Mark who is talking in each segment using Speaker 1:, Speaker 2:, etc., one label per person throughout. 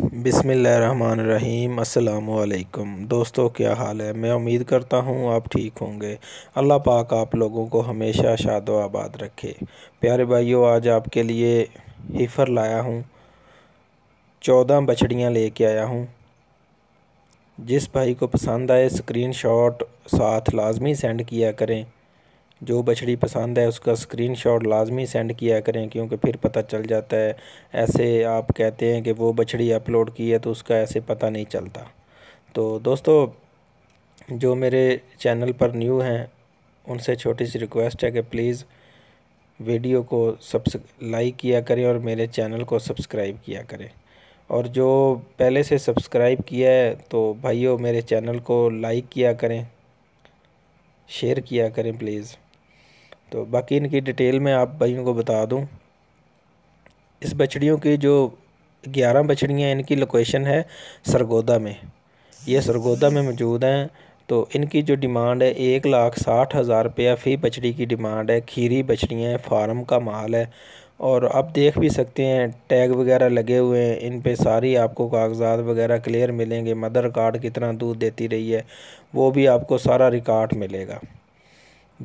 Speaker 1: बिसमीम अल्लाम दोस्तों क्या हाल है मैं उम्मीद करता हूँ आप ठीक होंगे अल्लाह पाक आप लोगों को हमेशा शाद व आबाद रखे प्यारे भाइयों आज आपके लिए हिफर लाया हूँ चौदह बछड़ियाँ लेके आया हूँ जिस भाई को पसंद आए स्क्रीनशॉट साथ लाजमी सेंड किया करें जो बछड़ी पसंद है उसका स्क्रीनशॉट लाजमी सेंड किया करें क्योंकि फिर पता चल जाता है ऐसे आप कहते हैं कि वो बछड़ी अपलोड की है तो उसका ऐसे पता नहीं चलता तो दोस्तों जो मेरे चैनल पर न्यू हैं उनसे छोटी सी रिक्वेस्ट है कि प्लीज़ वीडियो को सब्स लाइक किया करें और मेरे चैनल को सब्सक्राइब किया करें और जो पहले से सब्सक्राइब किया है तो भाइयों मेरे चैनल को लाइक किया करें शेयर किया करें प्लीज़ तो बाकी इनकी डिटेल में आप भाइयों को बता दूँ इस बछड़ियों की जो ग्यारह बछड़ियाँ इनकी लोकेशन है सरगोदा में ये सरगोदा में मौजूद हैं तो इनकी जो डिमांड है एक लाख साठ हज़ार रुपया फ़ी बछड़ी की डिमांड है खीरी बछड़ियाँ हैं फार्म का माल है और आप देख भी सकते हैं टैग वगैरह लगे हुए हैं इन पे सारी आपको कागजात वगैरह क्लियर मिलेंगे मदर कार्ड कितना दूध देती रही है वो भी आपको सारा रिकॉर्ड मिलेगा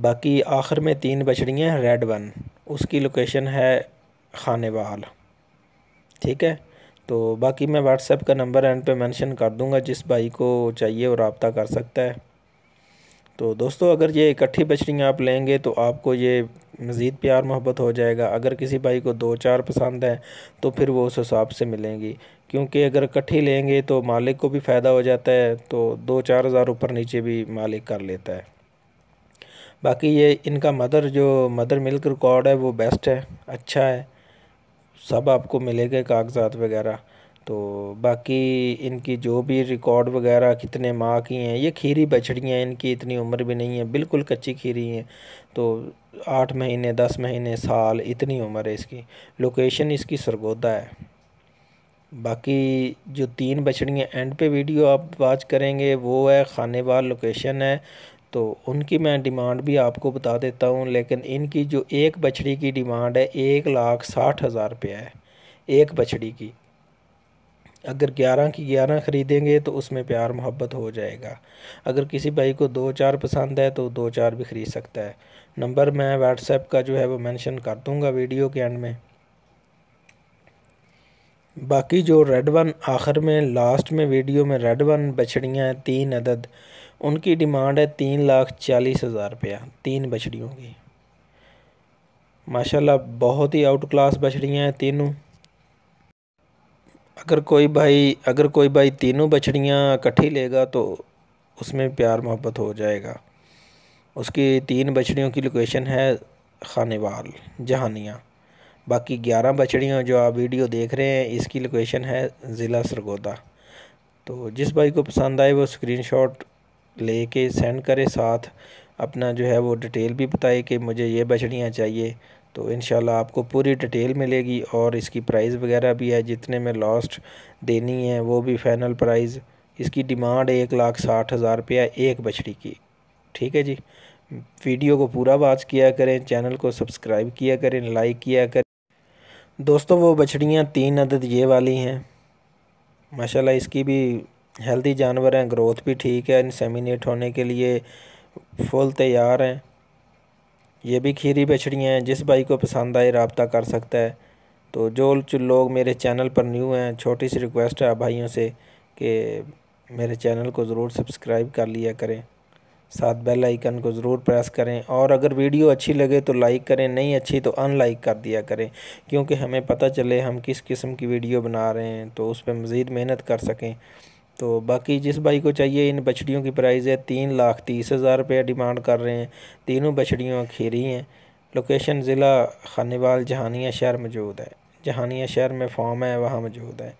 Speaker 1: बाकी आखिर में तीन बछड़ियाँ हैं रेड वन उसकी लोकेशन है खाने वाल ठीक है तो बाकी मैं व्हाट्सएप का नंबर एंड पे मेंशन कर दूंगा जिस भाई को चाहिए वो रबता कर सकता है तो दोस्तों अगर ये इकट्ठी बछड़ियाँ आप लेंगे तो आपको ये मज़ीद प्यार मोहब्बत हो जाएगा अगर किसी भाई को दो चार पसंद है तो फिर वो उस हिसाब से मिलेंगी क्योंकि अगर इकट्ठी लेंगे तो मालिक को भी फ़ायदा हो जाता है तो दो चार हज़ार ऊपर नीचे भी मालिक कर लेता है बाकी ये इनका मदर जो मदर मिल्क रिकॉर्ड है वो बेस्ट है अच्छा है सब आपको मिलेगा कागजात वगैरह तो बाकी इनकी जो भी रिकॉर्ड वगैरह कितने माँ की हैं ये खीरी बछड़ी हैं इनकी इतनी उम्र भी नहीं है बिल्कुल कच्ची खीरी हैं तो आठ महीने दस महीने साल इतनी उम्र है इसकी लोकेशन इसकी सरगोदा है बाकी जो तीन बछड़ियाँ एंड पे वीडियो आप वाच करेंगे वो है वाल लोकेशन है तो उनकी मैं डिमांड भी आपको बता देता हूँ लेकिन इनकी जो एक बछड़ी की डिमांड है एक लाख साठ हज़ार रुपया है एक बछड़ी की अगर ग्यारह की ग्यारह ख़रीदेंगे तो उसमें प्यार मोहब्बत हो जाएगा अगर किसी भाई को दो चार पसंद है तो दो चार भी ख़रीद सकता है नंबर मैं व्हाट्सएप का जो है वो मेंशन कर दूंगा वीडियो के एंड में बाकी जो रेड वन आखिर में लास्ट में वीडियो में रेड वन बछड़ियाँ हैं तीन अदद उनकी डिमांड है तीन लाख चालीस हज़ार रुपया तीन बछड़ियों की माशाल्लाह बहुत ही आउट क्लास बछड़ियाँ हैं तीनों अगर कोई भाई अगर कोई भाई तीनों बछड़ियाँ इकट्ठी लेगा तो उसमें प्यार मोहब्बत हो जाएगा उसकी तीन बछड़ियों की लोकेशन है खानेवाल जहानिया बाकी ग्यारह बछड़ियाँ जो आप वीडियो देख रहे हैं इसकी लोकेशन है ज़िला सरगोदा तो जिस भाई को पसंद आए वो स्क्रीनशॉट लेके सेंड करे साथ अपना जो है वो डिटेल भी बताए कि मुझे ये बछड़ियाँ चाहिए तो इन आपको पूरी डिटेल मिलेगी और इसकी प्राइस वगैरह भी है जितने में लॉस्ट देनी है वो भी फाइनल प्राइस इसकी डिमांड एक लाख साठ हज़ार रुपया एक बछड़ी की ठीक है जी वीडियो को पूरा वाच किया करें चैनल को सब्सक्राइब किया करें लाइक किया करें दोस्तों वो बछड़ियाँ तीन अदद ये वाली हैं माशाल्लाह इसकी भी हेल्दी जानवर हैं ग्रोथ भी ठीक है इनसेमिनेट होने के लिए फुल तैयार हैं ये भी खीरी बछड़ियाँ हैं जिस भाई को पसंद आए रबता कर सकता है तो जो लोग मेरे चैनल पर न्यू हैं छोटी सी रिक्वेस्ट है भाइयों से कि मेरे चैनल को ज़रूर सब्सक्राइब कर लिया करें साथ बेल आइकन को ज़रूर प्रेस करें और अगर वीडियो अच्छी लगे तो लाइक करें नहीं अच्छी तो अनलाइक कर दिया करें क्योंकि हमें पता चले हम किस किस्म की वीडियो बना रहे हैं तो उस पर मज़ीद मेहनत कर सकें तो बाकी जिस भाई को चाहिए इन बछड़ियों की प्राइस है तीन लाख तीस हज़ार रुपया डिमांड कर रहे हैं तीनों बछड़ियों खीरी हैं लोकेशन ज़िला खानीवाल जहानिया शहर मौजूद है जहानिया शहर में फॉर्म है वहाँ मौजूद है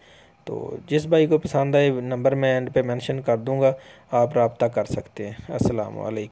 Speaker 1: तो जिस भाई को पसंद आए नंबर मैं एंड पे मेंशन कर दूंगा आप रबता कर सकते हैं असलकम